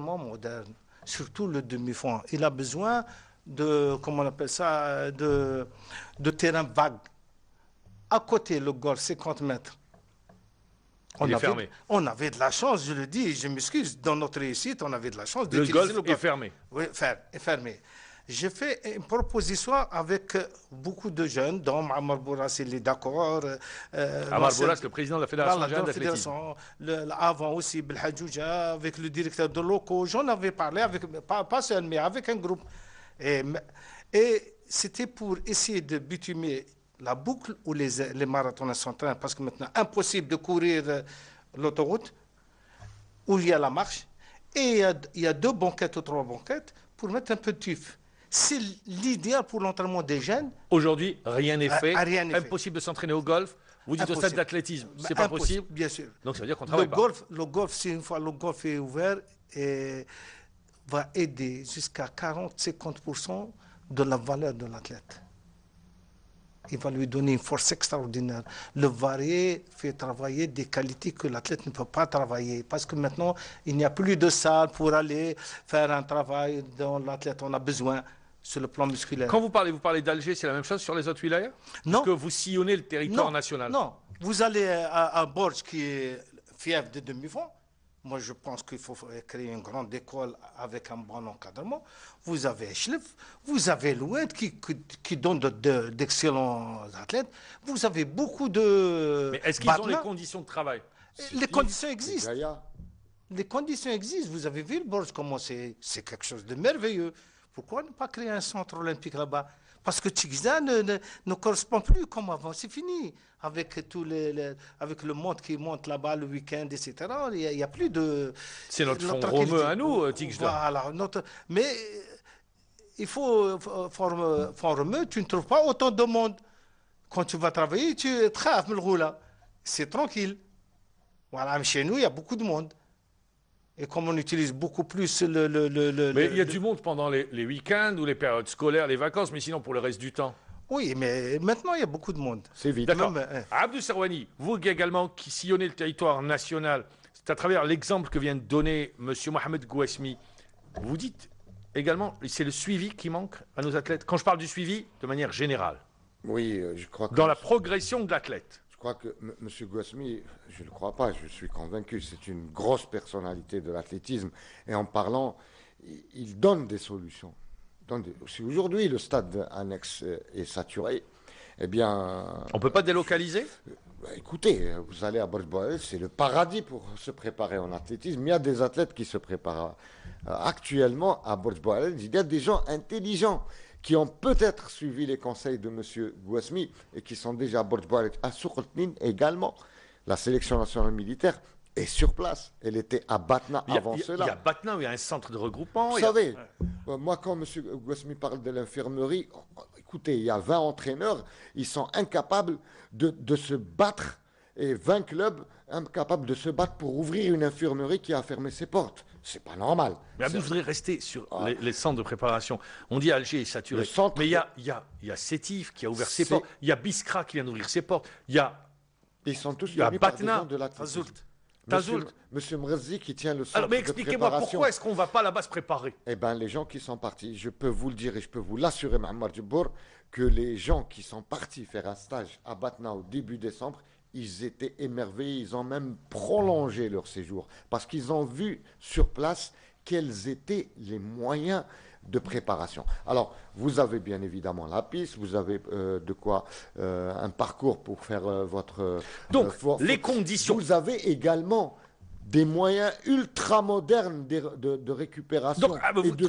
moderne, surtout le demi-fond. Il a besoin de, comment on appelle ça, de, de terrain vague. À côté, le golf, 50 mètres. On avait, fermé. on avait de la chance, je le dis, je m'excuse, dans notre réussite, on avait de la chance. Le le golf fermé. Oui, fermé. J'ai fait une proposition avec beaucoup de jeunes, dont Amar Bourras, il est d'accord. Euh, Amar Bourras, le président de la Fédération Avant aussi, Belhadjouja, avec le directeur de locaux. J'en avais parlé, avec, pas, seul, mais avec un groupe. Et, c'était pour essayer de bitumer la boucle où les, les marathons sont en train, parce que maintenant, impossible de courir euh, l'autoroute où il y a la marche. Et il y a, deux banquettes ou trois banquettes pour mettre un peu de tuf c'est l'idéal pour l'entraînement des jeunes. Aujourd'hui, ah, ah, rien n'est fait. Impossible de s'entraîner au golf. Vous dites au stade d'athlétisme, bah, c'est pas possible. Bien sûr. Donc ça veut dire qu'on travaille le golf, Le golf, si une fois le golf est ouvert, va aider jusqu'à 40-50% de la valeur de l'athlète. Il va lui donner une force extraordinaire. Le varier fait travailler des qualités que l'athlète ne peut pas travailler. Parce que maintenant, il n'y a plus de salle pour aller faire un travail dont l'athlète en a besoin sur le plan musculaire. Quand vous parlez, vous parlez d'Alger, c'est la même chose sur les autres wilayas Non. Parce que vous sillonnez le territoire national. Non. Vous allez à, à Borges, qui est fief de demi Moi, je pense qu'il faut créer une grande école avec un bon encadrement. Vous avez Schlef, vous avez Louette qui, qui, donne d'excellents athlètes. Vous avez beaucoup de. Mais est-ce qu'ils ont les conditions de travail Les conditions existent. Les conditions existent. Vous avez vu le Borges, comment c'est quelque chose de merveilleux. Pourquoi ne pas créer un centre olympique là-bas Parce que Tigza ne, correspond plus comme avant, c'est fini. Avec, tout les, avec le monde qui monte là-bas le week-end, etc., il n'y a, plus de... C'est notre, notre à nous, euh, Tigza. mais euh, il faut... Euh, former romeux, tu ne trouves pas autant de monde. Quand tu vas travailler, tu travailles, c'est tranquille. Voilà, chez nous, il y a beaucoup de monde et comme on utilise beaucoup plus le... mais il y a du monde pendant les, week-ends ou les périodes scolaires, les vacances, mais sinon pour le reste du temps oui, mais maintenant, il y a beaucoup de monde. C'est vite. D'accord. Abdou Serwani, vous également qui sillonnez le territoire national, c'est à travers l'exemple que vient de donner M. Mohamed Gouasmi, vous dites également, c'est le suivi qui manque à nos athlètes. Quand je parle du suivi, de manière générale. Oui, euh, je crois que... Dans la progression de l'athlète crois que M. Gosmi, je ne le crois pas, je suis convaincu, c'est une grosse personnalité de l'athlétisme. Et en parlant, il donne des solutions. Si aujourd'hui le stade annexe euh, est saturé, eh bien. On ne peut pas délocaliser euh, bah, Écoutez, vous allez à Bordeaux, c'est le paradis pour se préparer en athlétisme. Il y a des athlètes qui se préparent euh, actuellement à Bordeaux. Il y a des gens intelligents qui ont peut-être suivi les conseils de M. Gouasmi et qui sont déjà à à Soukhtnin également. La sélection nationale militaire est sur place. Elle était à Batna avant cela. Il y a Batna où il y a un centre de regroupement. Vous savez, euh, moi quand M. Gouasmi parle de l'infirmerie, oh, écoutez, il y a 20 entraîneurs, ils sont incapables de, de se battre et 20 clubs incapables de se battre pour ouvrir une infirmerie qui a fermé ses portes. C'est pas normal. Mais je rester sur ah. les, centres de préparation. On dit Alger est saturé. Mais il y a, Sétif qui a ouvert ses portes. Il y a Biskra qui vient d'ouvrir ses portes. Il y a. Ils sont tous y a Batna, de la Tazoult. Monsieur, qui tient le centre Alors, mais expliquez-moi pourquoi est-ce qu'on ne va pas là-bas se préparer Eh bien, les gens qui sont partis, je peux vous le dire et je peux vous l'assurer, Mohamed Djibour, que les gens qui sont partis faire un stage à Batna au début décembre, ils étaient émerveillés, ils ont même prolongé leur séjour, parce qu'ils ont vu sur place quels étaient les moyens de préparation. Alors, vous avez bien évidemment la piste, vous avez euh, de quoi euh, un parcours pour faire euh, votre... Donc, les conditions. Vous avez également des moyens ultra modernes de, récupération. Donc,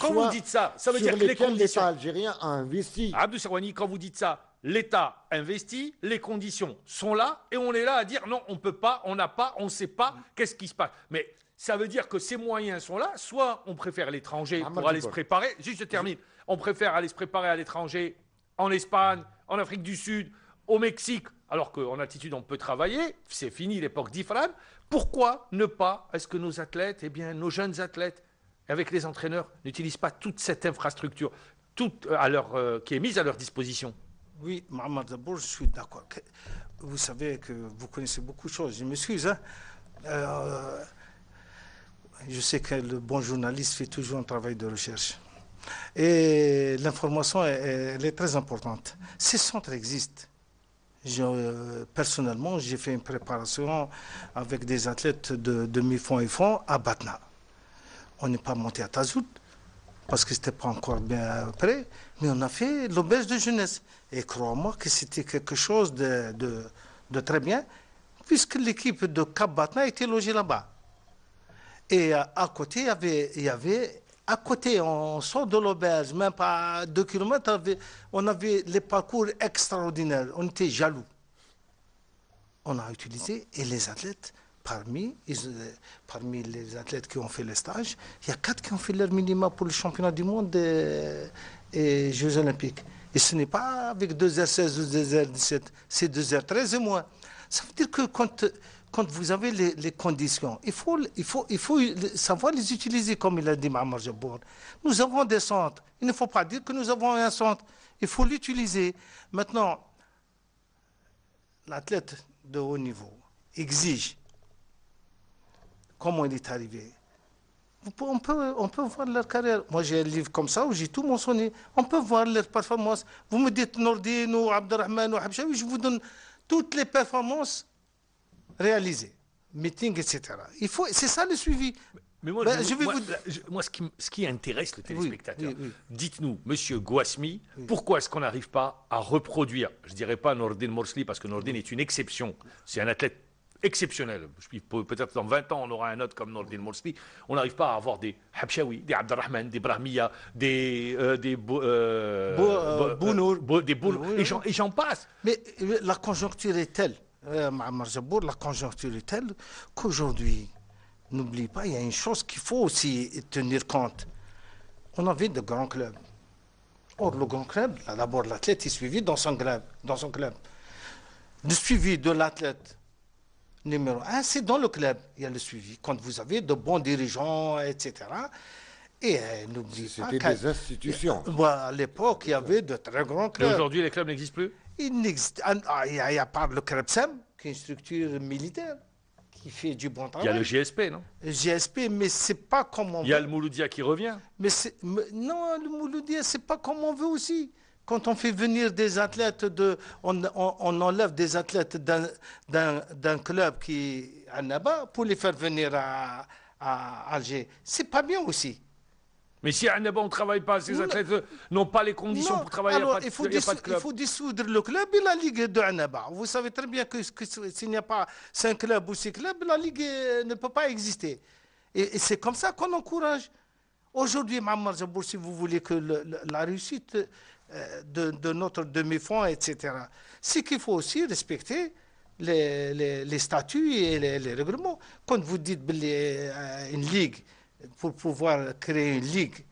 quand vous dites ça, ça veut dire que les conditions. l'État algérien a investi. Abdou Serwani, quand vous dites ça, l'État investit, les conditions sont là, et on est là à dire non, on ne peut pas, on n'a pas, on ne sait pas, qu'est-ce qui se passe. Mais ça veut dire que ces moyens sont là, soit on préfère l'étranger pour aller se préparer, juste je termine, on préfère aller se préparer à l'étranger, en Espagne, en Afrique du Sud, au Mexique, alors qu'en altitude on peut travailler, c'est fini l'époque d'Ifran. Pourquoi ne pas, est-ce que nos athlètes, eh bien nos jeunes athlètes, avec les entraîneurs, n'utilisent pas toute cette infrastructure toute euh, leur, euh, qui est mise à leur disposition oui, Mohamed, d'abord, je suis d'accord. Vous savez que vous connaissez beaucoup de choses. Je m'excuse. Hein? Euh, je sais que le bon journaliste fait toujours un travail de recherche. Et l'information, elle, est très importante. Ces centres existent. Euh, personnellement, j'ai fait une préparation avec des athlètes de demi-fond et fond à Batna. On n'est pas monté à Tazout, parce que ce n'était pas encore bien prêt, mais on a fait l'auberge de jeunesse. Et crois-moi que c'était quelque chose de, très bien, puisque l'équipe de Cap Batna était logée là-bas. Et à côté, il y avait à côté, on sort de l'auberge, même pas deux kilomètres, on avait les parcours extraordinaires. On était jaloux. On a utilisé et les athlètes parmi, les athlètes qui ont fait le stage, il y a quatre qui ont fait leur minima pour le championnat du monde et, Jeux olympiques. Et ce n'est pas avec 2h16 ou 2h17, c'est 2h13 et moins. Ça veut dire que quand, vous avez les, conditions, il faut, il, faut, il faut savoir les utiliser, comme il a dit Mahmoud Jabour. Nous avons des centres. Il ne faut pas dire que nous avons un centre. Il faut l'utiliser. Maintenant, l'athlète de haut niveau exige comment il est arrivé. On peut, on peut voir leur carrière. Moi, j'ai un livre comme ça où j'ai tout mentionné. On peut voir leurs performances. Vous me dites Nordin, ou Abdelrahman ou je vous donne toutes les performances réalisées, Meeting, etc. Il faut, c'est ça le suivi. Mais moi, ce, qui, ce, qui, intéresse le téléspectateur, dites-nous, monsieur Gouasmi, pourquoi est-ce qu'on n'arrive pas à reproduire, je ne dirais pas Nordin Morsli, parce que Nordin est une exception, c'est un athlète exceptionnel. Peut-être dans 20 ans, on aura un autre comme Nordin Morsi. On n'arrive pas à avoir des Habshawi, des Abdelrahman, des Brahmiya, des, des Bounour. des Et j'en passe. Mais la conjoncture est telle, euh, la conjoncture est telle qu'aujourd'hui, n'oublie pas, il y a une chose qu'il faut aussi tenir compte. On a envie de grands clubs. Or, le grand club, d'abord, l'athlète est suivi dans son club. Dans son club. Le suivi de l'athlète numéro un, c'est dans le club, il y a le suivi. Quand vous avez de bons dirigeants, etc. Et euh, n'oubliez pas. C'était des institutions. à l'époque, il y avait de très grands clubs. Et aujourd'hui, les clubs n'existent plus ah, ah, Il n'existe. il y, a, pas le Krebsem, qui est une structure militaire qui fait du bon travail. Il y a le GSP, non Le GSP, mais ce n'est pas comme on veut. Il y a le Mouloudia qui revient. Mais, c'est non, le Mouloudia, ce n'est pas comme on veut aussi. Quand on fait venir des athlètes, de, on, enlève des athlètes d'un club qui à Naba pour les faire venir à, Alger. Alger. C'est pas bien aussi. Mais si à Annaba on ne travaille pas, ces athlètes n'ont pas les conditions pour travailler. Alors, il, faut il, faut dissoudre le club et la Ligue de Naba. Vous savez très bien que, s'il n'y a pas cinq clubs ou six clubs, la Ligue ne peut pas exister. Et, c'est comme ça qu'on encourage. Aujourd'hui, Mamar Zabour, si vous voulez que la réussite, euh, de, notre demi-fond, etc. C'est qu'il faut aussi respecter, les, statuts et les, règlements. Quand vous dites euh, une ligue, pour pouvoir créer une ligue,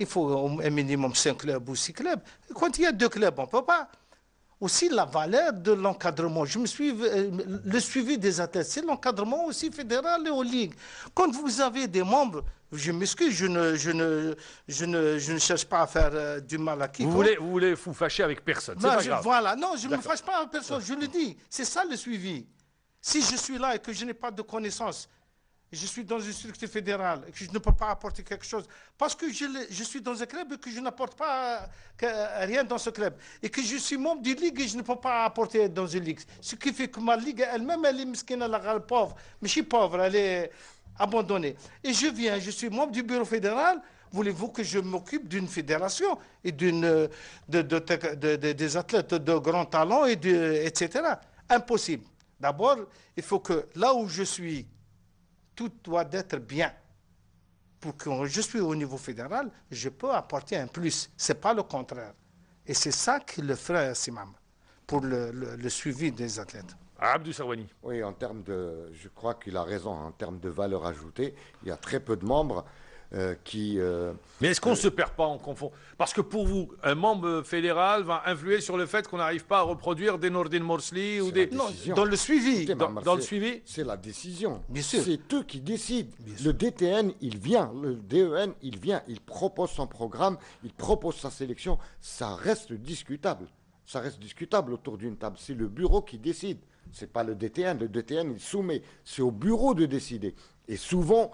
il faut un minimum 5 clubs ou 6 clubs. Quand il y a deux clubs, on ne peut pas aussi la valeur de l'encadrement. Je me suis euh, le suivi des athlètes, c'est l'encadrement aussi fédéral et aux ligues. Quand vous avez des membres, je m'excuse, je ne, je, ne, je, ne, je ne cherche pas à faire euh, du mal à qui. Vous voulez, vous voulez vous fâcher avec personne, c'est pas Voilà, non, je ne me fâche pas avec personne, je le dis. C'est ça le suivi. Si je suis là et que je n'ai pas de connaissances, je suis dans une structure fédérale et que je ne peux pas apporter quelque chose parce que je, suis dans un club et que je n'apporte pas rien dans ce club et que je suis membre d'une ligue et je ne peux pas apporter dans une ligue. Ce qui fait que ma ligue elle-même, elle est à la pauvre. Mais je suis pauvre, elle est abandonnée. Et je viens, je suis membre du bureau fédéral. Voulez-vous que je m'occupe d'une fédération et d'une, des athlètes de grands talent, et etc. Impossible. D'abord, il faut que là où je suis tout doit être bien. Pour que je suis au niveau fédéral, je peux apporter un plus. Ce n'est pas le contraire. Et c'est ça qui le ferait Simam, pour le, suivi des athlètes. Abdou Sarwani. Oui, en termes de. Je crois qu'il a raison. En termes de valeur ajoutée, il y a très peu de membres. Euh, qui... Euh, Mais est-ce qu'on ne euh, se perd pas en confond Parce que pour vous, un membre fédéral va influer sur le fait qu'on n'arrive pas à reproduire des Nordin Morsli ou des... Non, dans le suivi. dans, dans le suivi C'est la décision. C'est eux qui décident. Le DTN, il vient. Le DEN, il vient. Il propose son programme. Il propose sa sélection. Ça reste discutable. Ça reste discutable autour d'une table. C'est le bureau qui décide. C'est pas le DTN. Le DTN, il soumet. C'est au bureau de décider. Et souvent,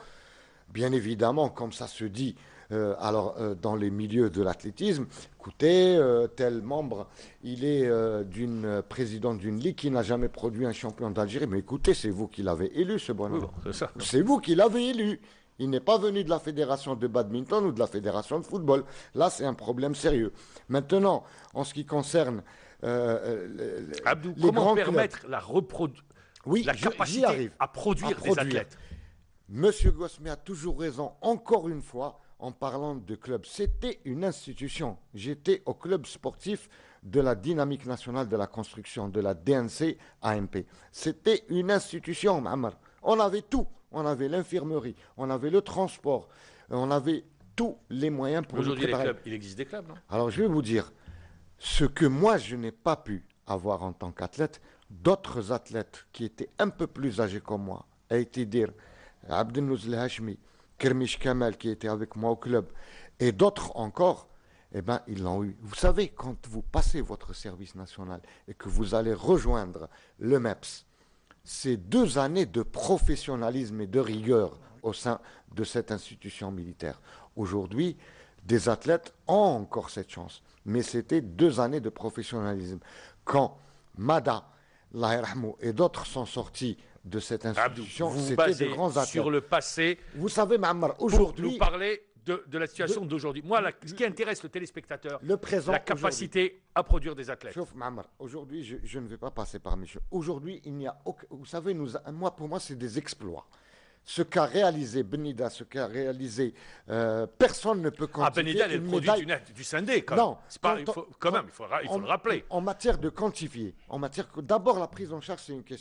bien évidemment, comme ça se dit euh, alors euh, dans les milieux de l'athlétisme, écoutez, euh, tel membre, il est d'une présidente d'une ligue qui n'a jamais produit un champion d'Algérie. Mais écoutez, c'est vous qui l'avez élu, ce bonhomme. c'est vous qui l'avez élu. Il n'est pas venu de la fédération de badminton ou de la fédération de football. Là, c'est un problème sérieux. Maintenant, en ce qui concerne Abdou, comment permettre la reproduction oui, la capacité à à produire des athlètes Monsieur Gosmet a toujours raison, encore une fois, en parlant de club. C'était une institution. J'étais au club sportif de la dynamique nationale de la construction, de la DNC AMP. C'était une institution, Mamar. On avait tout. On avait l'infirmerie, on avait le transport, on avait tous les moyens pour Aujourd'hui, il existe des clubs, non Alors, je vais vous dire, ce que moi, je n'ai pas pu avoir en tant qu'athlète, d'autres athlètes qui étaient un peu plus âgés que moi, a été dire Abdel El Hashmi, Kermish Kamal qui était avec moi au club, et d'autres encore, eh bien, ils l'ont eu. Vous savez, quand vous passez votre service national et que vous allez rejoindre le MEPS, c'est deux années de professionnalisme et de rigueur au sein de cette institution militaire. Aujourd'hui, des athlètes ont encore cette chance, mais c'était deux années de professionnalisme. Quand Mada, Hamou et d'autres sont sortis de cette institution, c'était de grands sur le passé. Vous savez, Mahamar, aujourd'hui... Pour nous parler de, la situation d'aujourd'hui. Moi, ce qui intéresse le téléspectateur, le présent la capacité à produire des athlètes. aujourd'hui, je, ne vais pas passer par Monsieur. Aujourd'hui, il n'y a aucun... Vous savez, nous, moi, pour moi, c'est des exploits ce qu'a réalisé Benida, ce qu'a réalisé, euh, personne ne peut ah, quantifier. Ah, Benida, elle le produit du, quand non, même. Pas, quand, il faut, même, il faut, le rappeler. En matière de quantifier, en matière d'abord la prise en charge, c'est une question.